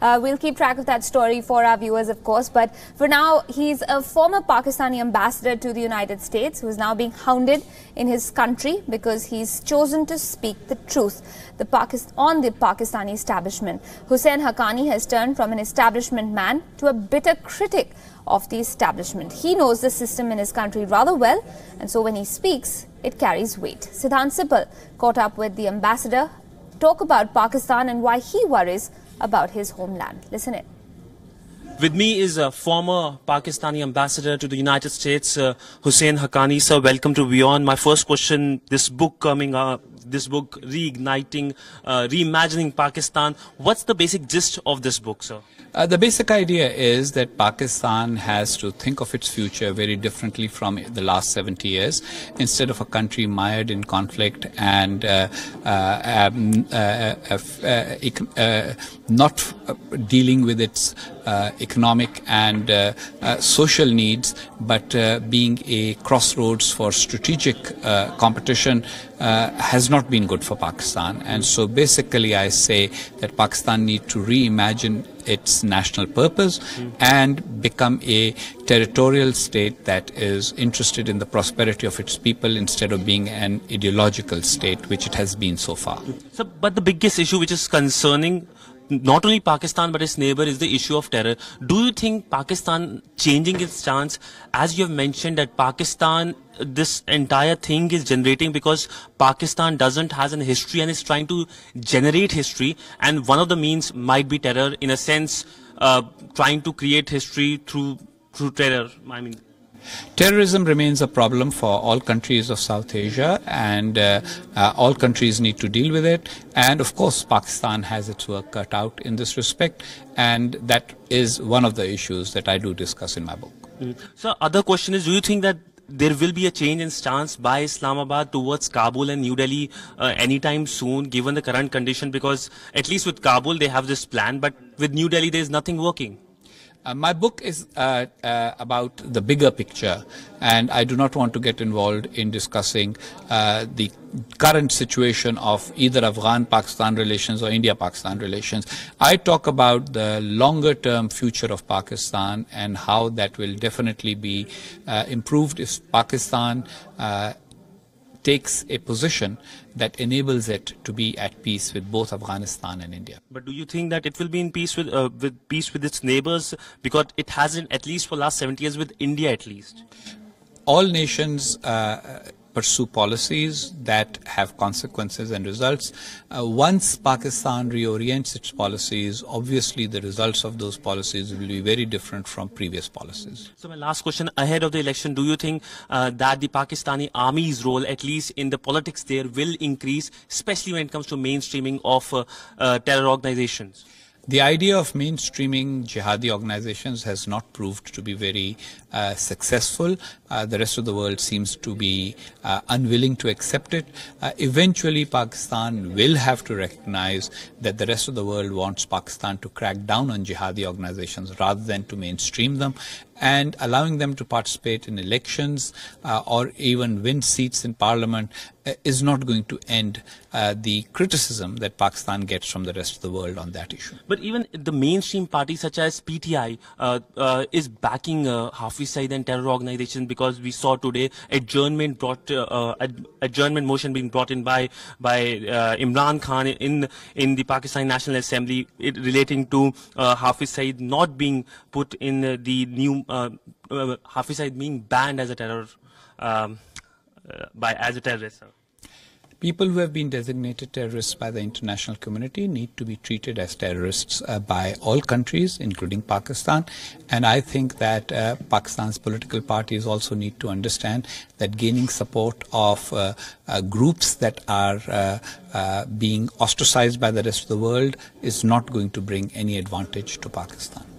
Uh, we'll keep track of that story for our viewers, of course. But for now, he's a former Pakistani ambassador to the United States who is now being hounded in his country because he's chosen to speak the truth the Pakistan, on the Pakistani establishment. Hussein Haqqani has turned from an establishment man to a bitter critic of the establishment. He knows the system in his country rather well, and so when he speaks, it carries weight. Siddhant Sipal caught up with the ambassador, talk about Pakistan and why he worries about his homeland. Listen in. With me is a former Pakistani ambassador to the United States, uh, Hussein Haqqani. Sir, welcome to Beyond. My first question, this book coming up, this book, Reigniting, uh, Reimagining Pakistan. What's the basic gist of this book, sir? Uh, the basic idea is that Pakistan has to think of its future very differently from the last 70 years. Instead of a country mired in conflict and uh, uh um, uh, uh, not dealing with its economic and uh, uh, social needs, but uh, being a crossroads for strategic uh, competition uh, has not been good for Pakistan. And so basically, I say that Pakistan need to reimagine its national purpose and become a territorial state that is interested in the prosperity of its people instead of being an ideological state, which it has been so far. So, but the biggest issue which is concerning not only Pakistan but its neighbor is the issue of terror. Do you think Pakistan changing its stance, as you have mentioned that Pakistan, this entire thing is generating because Pakistan doesn't has an history and is trying to generate history, and one of the means might be terror in a sense, uh, trying to create history through through terror. I mean. Terrorism remains a problem for all countries of South Asia, and uh, uh, all countries need to deal with it. And of course, Pakistan has its work cut out in this respect, and that is one of the issues that I do discuss in my book. Mm. So, other question is: Do you think that there will be a change in stance by Islamabad towards Kabul and New Delhi uh, anytime soon, given the current condition? Because at least with Kabul, they have this plan, but with New Delhi, there is nothing working. Uh, my book is uh, uh, about the bigger picture, and I do not want to get involved in discussing uh, the current situation of either Afghan-Pakistan relations or India-Pakistan relations. I talk about the longer-term future of Pakistan and how that will definitely be uh, improved if Pakistan uh, takes a position that enables it to be at peace with both Afghanistan and India. But do you think that it will be in peace with, uh, with peace with its neighbors because it hasn't at least for last 70 years with India at least? All nations uh, pursue policies that have consequences and results. Uh, once Pakistan reorients its policies, obviously the results of those policies will be very different from previous policies. So my last question, ahead of the election, do you think uh, that the Pakistani army's role, at least in the politics there, will increase, especially when it comes to mainstreaming of uh, terror organizations? The idea of mainstreaming jihadi organizations has not proved to be very uh, successful. Uh, the rest of the world seems to be uh, unwilling to accept it. Uh, eventually, Pakistan will have to recognize that the rest of the world wants Pakistan to crack down on jihadi organizations rather than to mainstream them and allowing them to participate in elections uh, or even win seats in parliament uh, is not going to end uh, the criticism that Pakistan gets from the rest of the world on that issue. But even the mainstream party, such as PTI uh, uh, is backing uh, Hafiz Saeed and terror organizations because we saw today adjournment brought uh, uh, adjournment motion being brought in by by uh, Imran Khan in in the Pakistan National Assembly it, relating to Hafiz Saeed not being put in the new Hafiz Saeed being banned as a terror um, by as a terrorist people who have been designated terrorists by the international community need to be treated as terrorists uh, by all countries, including Pakistan. And I think that uh, Pakistan's political parties also need to understand that gaining support of uh, uh groups that are uh, uh, being ostracized by the rest of the world is not going to bring any advantage to Pakistan.